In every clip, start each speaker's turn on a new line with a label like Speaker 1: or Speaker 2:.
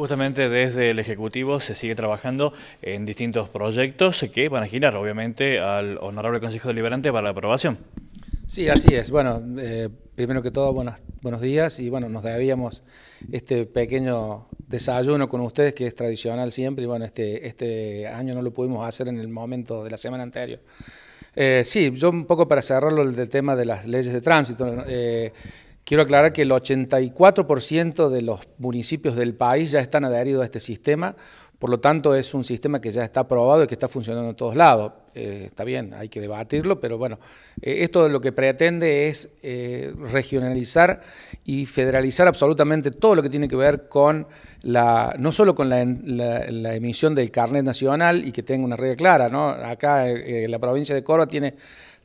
Speaker 1: Justamente desde el Ejecutivo se sigue trabajando en distintos proyectos que van a girar, obviamente, al Honorable Consejo Deliberante para la aprobación. Sí, así es. Bueno, eh, primero que todo, buenos, buenos días y bueno, nos debíamos este pequeño desayuno con ustedes que es tradicional siempre y bueno, este, este año no lo pudimos hacer en el momento de la semana anterior. Eh, sí, yo un poco para cerrarlo el del tema de las leyes de tránsito. Eh, Quiero aclarar que el 84% de los municipios del país ya están adheridos a este sistema, por lo tanto es un sistema que ya está aprobado y que está funcionando en todos lados. Eh, está bien, hay que debatirlo, pero bueno, eh, esto lo que pretende es eh, regionalizar y federalizar absolutamente todo lo que tiene que ver con la, no solo con la, emisión del carnet nacional y que tenga una regla clara, ¿no? Acá en la provincia de Córdoba tiene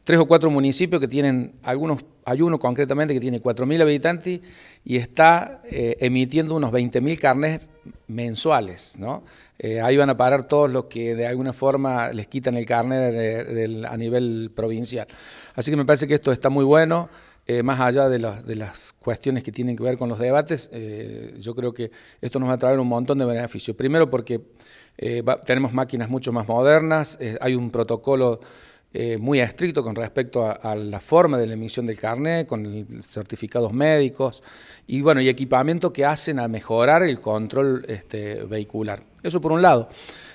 Speaker 1: tres o cuatro municipios que tienen, algunos, hay uno concretamente que tiene 4.000 habitantes y está eh, emitiendo unos 20.000 carnets mensuales. ¿no? Eh, ahí van a parar todos los que de alguna forma les quitan el carnet a nivel provincial. Así que me parece que esto está muy bueno. Eh, más allá de, las cuestiones que tienen que ver con los debates, yo creo que esto nos va a traer un montón de beneficios. Primero porque tenemos máquinas mucho más modernas, hay un protocolo eh, muy estricto con respecto a, la forma de la emisión del carnet, con certificados médicos y bueno, y equipamiento que hacen a mejorar el control este, vehicular. Eso por un lado.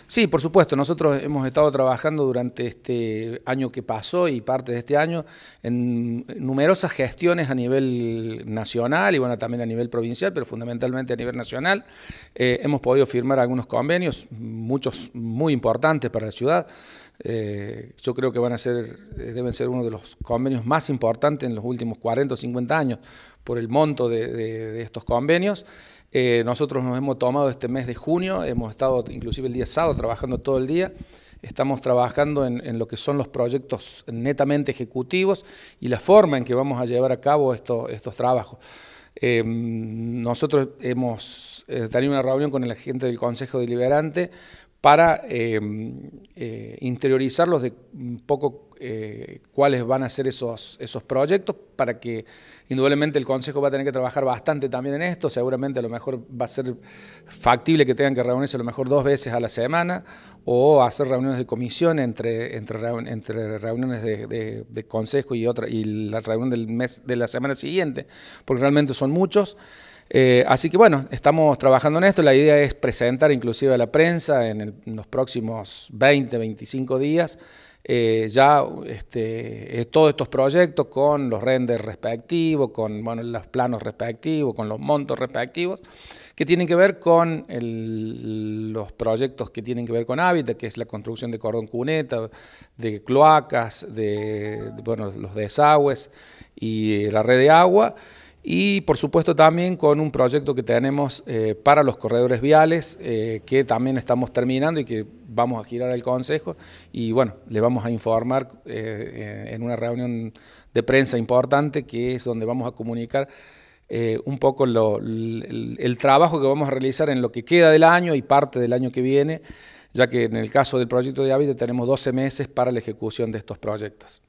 Speaker 1: Sí, por supuesto, nosotros hemos estado trabajando durante este año que pasó y parte de este año en numerosas gestiones a nivel nacional y bueno, también a nivel provincial, pero fundamentalmente a nivel nacional. Eh, hemos podido firmar algunos convenios, muchos muy importantes para la ciudad. Eh, yo creo que van a ser, eh, deben ser uno de los convenios más importantes en los últimos 40 o 50 años por el monto de, estos convenios. Eh, nosotros nos hemos tomado este mes de junio, hemos estado inclusive el día sábado trabajando todo el día, estamos trabajando en, lo que son los proyectos netamente ejecutivos y la forma en que vamos a llevar a cabo estos trabajos. nosotros hemos tenido una reunión con el agente del Consejo Deliberante para em, eh, interiorizarlos de un poco eh, cuáles van a ser esos, esos proyectos, para que indudablemente el Consejo va a tener que trabajar bastante también en esto, seguramente a lo mejor va a ser factible que tengan que reunirse a lo mejor dos veces a la semana o hacer reuniones de comisión entre, entre, reuniones de, Consejo y, otra, y la reunión del mes, de la semana siguiente, porque realmente son muchos. Eh, así que bueno, estamos trabajando en esto. La idea es presentar inclusive a la prensa en, los próximos 20, 25 días eh, ya este, eh, todos estos proyectos con los renders respectivos, con los planos respectivos, con los montos respectivos, que tienen que ver con los proyectos que tienen que ver con hábitat, que es la construcción de cordón cuneta, de cloacas, de, los desagües y la red de agua y por supuesto también con un proyecto que tenemos eh, para los corredores viales, eh, que también estamos terminando y que vamos a girar al Consejo, y bueno, le vamos a informar eh, en una reunión de prensa importante, que es donde vamos a comunicar un poco el, trabajo que vamos a realizar en lo que queda del año y parte del año que viene, ya que en el caso del proyecto de Hábitat tenemos 12 meses para la ejecución de estos proyectos.